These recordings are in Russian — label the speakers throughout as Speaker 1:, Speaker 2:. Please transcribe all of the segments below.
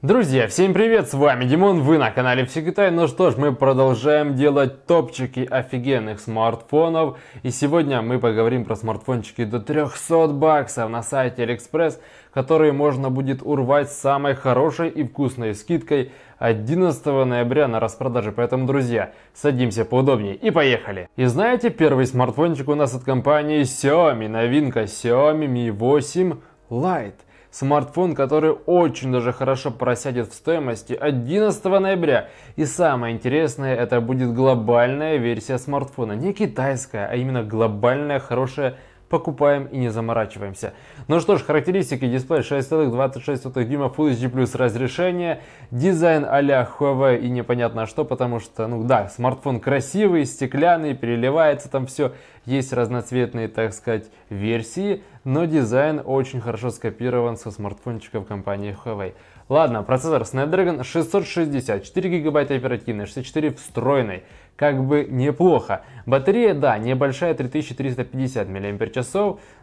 Speaker 1: Друзья, всем привет, с вами Димон, вы на канале Всекитай. Ну что ж, мы продолжаем делать топчики офигенных смартфонов. И сегодня мы поговорим про смартфончики до 300 баксов на сайте Алиэкспресс, которые можно будет урвать с самой хорошей и вкусной скидкой 11 ноября на распродаже. Поэтому, друзья, садимся поудобнее и поехали. И знаете, первый смартфончик у нас от компании Xiaomi, новинка Xiaomi Mi 8 Lite. Смартфон, который очень даже хорошо просядет в стоимости 11 ноября. И самое интересное, это будет глобальная версия смартфона. Не китайская, а именно глобальная хорошая покупаем и не заморачиваемся. Ну что ж, характеристики. Дисплей 6,26 дюйма Full HD плюс разрешение. Дизайн а-ля Huawei и непонятно что, потому что, ну да, смартфон красивый, стеклянный, переливается там все. Есть разноцветные, так сказать, версии, но дизайн очень хорошо скопирован со смартфончиков компании Huawei. Ладно, процессор Snapdragon 660, 4 гигабайта оперативной, 64 встроенной как бы неплохо. Батарея, да, небольшая, 3350 мАч,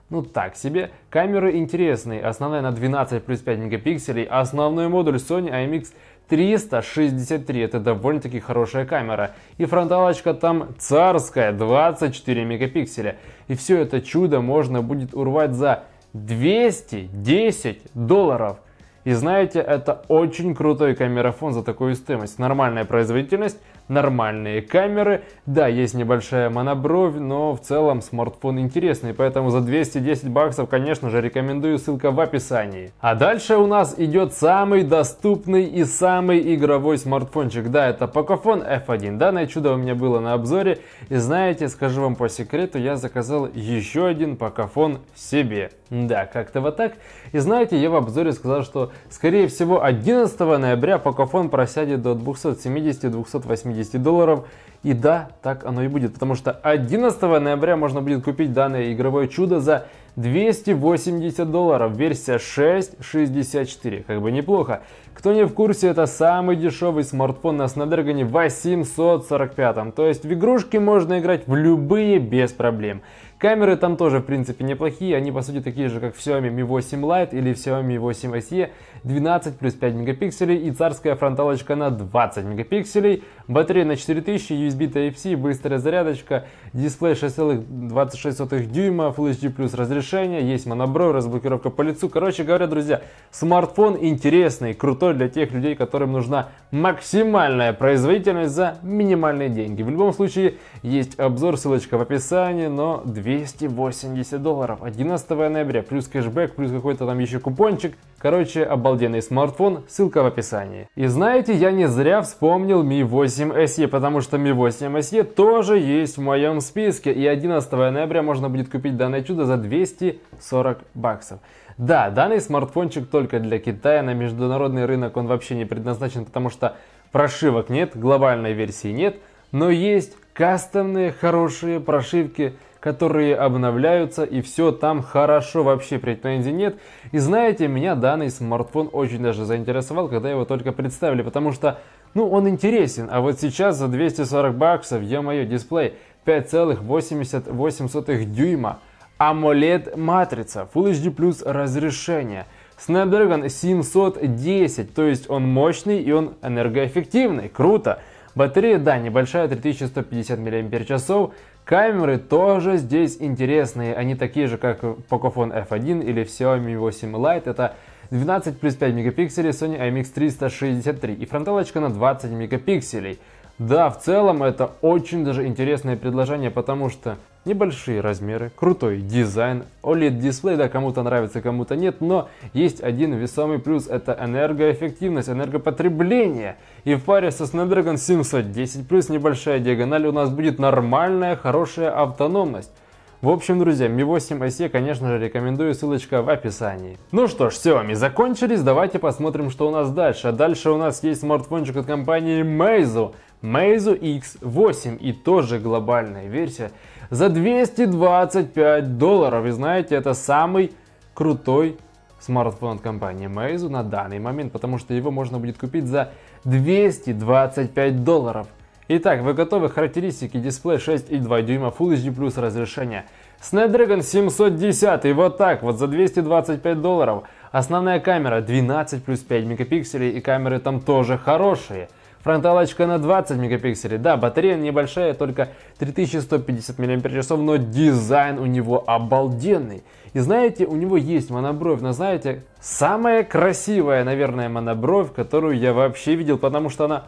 Speaker 1: ну так себе. Камеры интересные, основная на 12 плюс 5 мегапикселей, основной модуль Sony IMX 363, это довольно-таки хорошая камера. И фронталочка там царская, 24 мегапикселя. И все это чудо можно будет урвать за 210 долларов. И знаете, это очень крутой камерафон за такую стоимость. Нормальная производительность, нормальные камеры. Да, есть небольшая монобровь, но в целом смартфон интересный, поэтому за 210 баксов, конечно же, рекомендую, ссылка в описании. А дальше у нас идет самый доступный и самый игровой смартфончик. Да, это Покофон F1. Данное чудо у меня было на обзоре. И знаете, скажу вам по секрету, я заказал еще один Покофон себе. Да, как-то вот так. И знаете, я в обзоре сказал, что скорее всего 11 ноября Покофон просядет до 270-280 50 долларов. И да, так оно и будет, потому что 11 ноября можно будет купить данное игровое чудо за 280 долларов, версия 6.64, как бы неплохо. Кто не в курсе, это самый дешевый смартфон на Snapdragon 845, то есть в игрушки можно играть в любые без проблем. Камеры там тоже, в принципе, неплохие. Они, по сути, такие же, как в Xiaomi Mi 8 Lite или в Xiaomi 8 SE. 12 плюс 5 мегапикселей и царская фронталочка на 20 мегапикселей. Батарея на 4000, USB Type-C, быстрая зарядочка, дисплей 6,26 дюйма, Full HD+, плюс разрешение разрешение, есть моноброй, разблокировка по лицу. Короче говоря, друзья, смартфон интересный, крутой для тех людей, которым нужна максимальная производительность за минимальные деньги. В любом случае, есть обзор, ссылочка в описании, но 280 долларов. 11 ноября, плюс кэшбэк, плюс какой-то там еще купончик. Короче, обалденный смартфон, ссылка в описании. И знаете, я не зря вспомнил Mi 8 SE, потому что Mi 8 SE тоже есть в моем списке. И 11 ноября можно будет купить данное чудо за 240 баксов. Да, данный смартфончик только для Китая, на международный рынок он вообще не предназначен, потому что прошивок нет, глобальной версии нет, но есть кастомные хорошие прошивки которые обновляются, и все там хорошо, вообще претензий нет. И знаете, меня данный смартфон очень даже заинтересовал, когда его только представили, потому что, ну, он интересен, а вот сейчас за 240 баксов, ё-моё, дисплей 5,88 дюйма, AMOLED матрица, Full HD+, разрешение, Snapdragon 710, то есть он мощный и он энергоэффективный, круто. Батарея, да, небольшая, 3150 мАч, Камеры тоже здесь интересные, они такие же, как Pocophone F1 или Xiaomi 8 Lite. Это 12 плюс 5 мегапикселей Sony IMX363 и фронталочка на 20 мегапикселей. Да, в целом это очень даже интересное предложение, потому что небольшие размеры, крутой дизайн, OLED-дисплей, да, кому-то нравится, кому-то нет, но есть один весомый плюс, это энергоэффективность, энергопотребление. И в паре со Snapdragon 710 плюс небольшая диагональ у нас будет нормальная, хорошая автономность. В общем, друзья, Mi 8 SE, конечно же, рекомендую, ссылочка в описании. Ну что ж, все, Mi закончились, давайте посмотрим, что у нас дальше. А дальше у нас есть смартфончик от компании Meizu. Meizu X8 и тоже глобальная версия за 225 долларов. И знаете, это самый крутой смартфон от компании Meizu на данный момент, потому что его можно будет купить за 225 долларов. Итак, вы готовы характеристики дисплея 6,2 дюйма Full HD Plus разрешения. Snapdragon 710 вот так вот за 225 долларов. Основная камера 12 плюс 5 мегапикселей и камеры там тоже хорошие. Фронталочка на 20 мегапикселей. Да, батарея небольшая, только 3150 мАч, но дизайн у него обалденный. И знаете, у него есть монобровь, но знаете, самая красивая, наверное, монобровь, которую я вообще видел, потому что она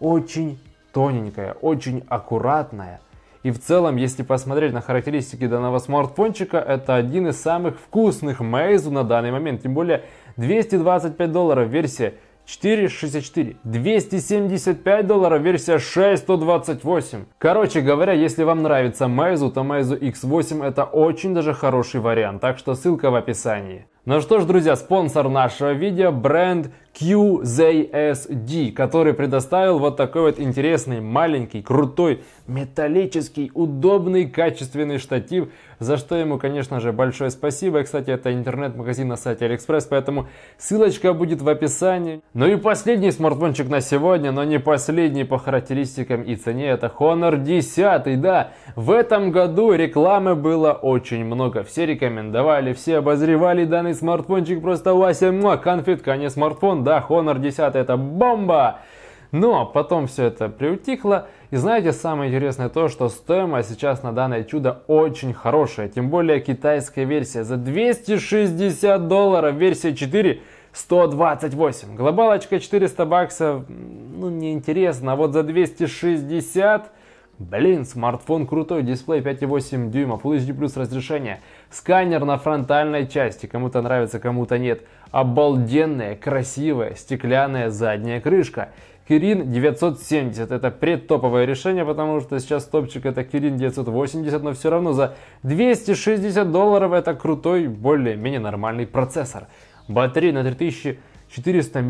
Speaker 1: очень тоненькая, очень аккуратная. И в целом, если посмотреть на характеристики данного смартфончика, это один из самых вкусных Meizu на данный момент. Тем более 225 долларов версия 464, 275 долларов, версия 6128. Короче говоря, если вам нравится Meizu, то Meizu X8 это очень даже хороший вариант, так что ссылка в описании. Ну что ж, друзья, спонсор нашего видео – бренд QZSD, который предоставил вот такой вот интересный, маленький, крутой, металлический, удобный, качественный штатив, за что ему, конечно же, большое спасибо. И, кстати, это интернет-магазин на сайте Алиэкспресс, поэтому ссылочка будет в описании. Ну и последний смартфончик на сегодня, но не последний по характеристикам и цене, это Honor 10, да. В этом году рекламы было очень много, все рекомендовали, все обозревали данный смартфончик, просто Вася, муа, конфетка, а не смартфон, да, Honor 10 это бомба. Но потом все это приутихло. И знаете, самое интересное то, что стоимость сейчас на данное чудо очень хорошая. Тем более китайская версия за 260 долларов, версия 4 128. Глобалочка 400 баксов, ну неинтересно, а вот за 260 Блин, смартфон крутой, дисплей 5,8 дюйма, Full HD плюс разрешение, сканер на фронтальной части, кому-то нравится, кому-то нет, обалденная, красивая, стеклянная задняя крышка. Kirin 970 это предтоповое решение, потому что сейчас топчик это Kirin 980, но все равно за 260 долларов это крутой, более-менее нормальный процессор. Батарея на 3000 400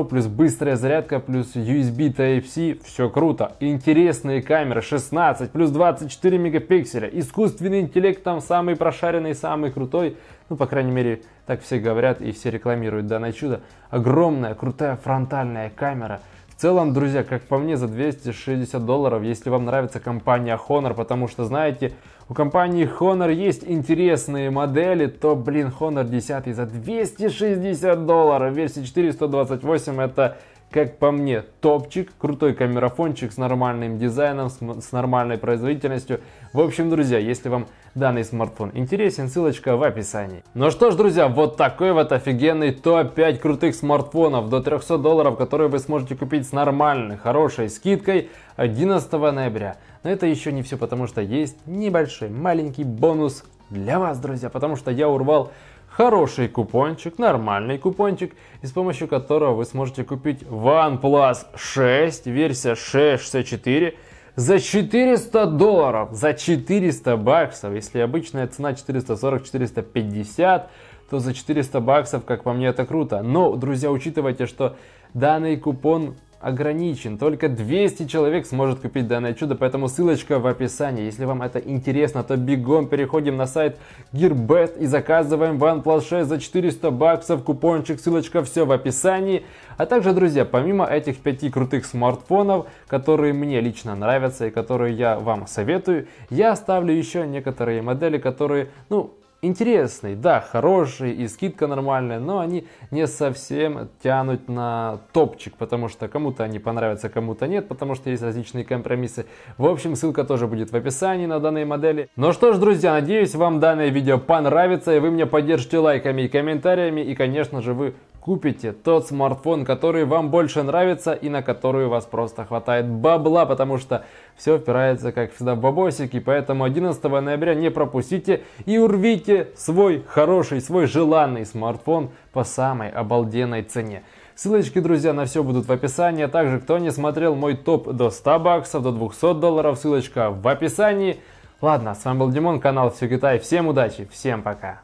Speaker 1: мАч плюс быстрая зарядка плюс USB Type-C. Все круто. Интересные камеры 16 плюс 24 мегапикселя. Искусственный интеллект там самый прошаренный, самый крутой. Ну, по крайней мере, так все говорят и все рекламируют данное чудо. Огромная, крутая фронтальная камера – в целом, друзья, как по мне, за 260 долларов, если вам нравится компания Honor, потому что, знаете, у компании Honor есть интересные модели, то, блин, Honor 10 за 260 долларов, версия 428 это как по мне, топчик, крутой камерафончик с нормальным дизайном, с, с нормальной производительностью. В общем, друзья, если вам данный смартфон интересен, ссылочка в описании. Ну что ж, друзья, вот такой вот офигенный топ-5 крутых смартфонов до 300 долларов, которые вы сможете купить с нормальной, хорошей скидкой 11 ноября. Но это еще не все, потому что есть небольшой, маленький бонус для вас, друзья, потому что я урвал хороший купончик, нормальный купончик, и с помощью которого вы сможете купить OnePlus 6, версия 664, за 400 долларов, за 400 баксов. Если обычная цена 440-450, то за 400 баксов, как по мне, это круто. Но, друзья, учитывайте, что данный купон ограничен, только 200 человек сможет купить данное чудо, поэтому ссылочка в описании. Если вам это интересно, то бегом переходим на сайт GearBest и заказываем OnePlus 6 за 400 баксов, купончик, ссылочка все в описании. А также, друзья, помимо этих пяти крутых смартфонов, которые мне лично нравятся и которые я вам советую, я оставлю еще некоторые модели, которые, ну, интересный, да, хороший и скидка нормальная, но они не совсем тянут на топчик, потому что кому-то они понравятся, кому-то нет, потому что есть различные компромиссы. В общем, ссылка тоже будет в описании на данные модели. Ну что ж, друзья, надеюсь, вам данное видео понравится, и вы меня поддержите лайками и комментариями, и, конечно же, вы купите тот смартфон, который вам больше нравится и на который у вас просто хватает бабла, потому что все впирается, как всегда, в бабосики. Поэтому 11 ноября не пропустите и урвите свой хороший, свой желанный смартфон по самой обалденной цене. Ссылочки, друзья, на все будут в описании. Также, кто не смотрел мой топ до 100 баксов, до 200 долларов, ссылочка в описании. Ладно, с вами был Димон, канал Все Китай. Всем удачи, всем пока.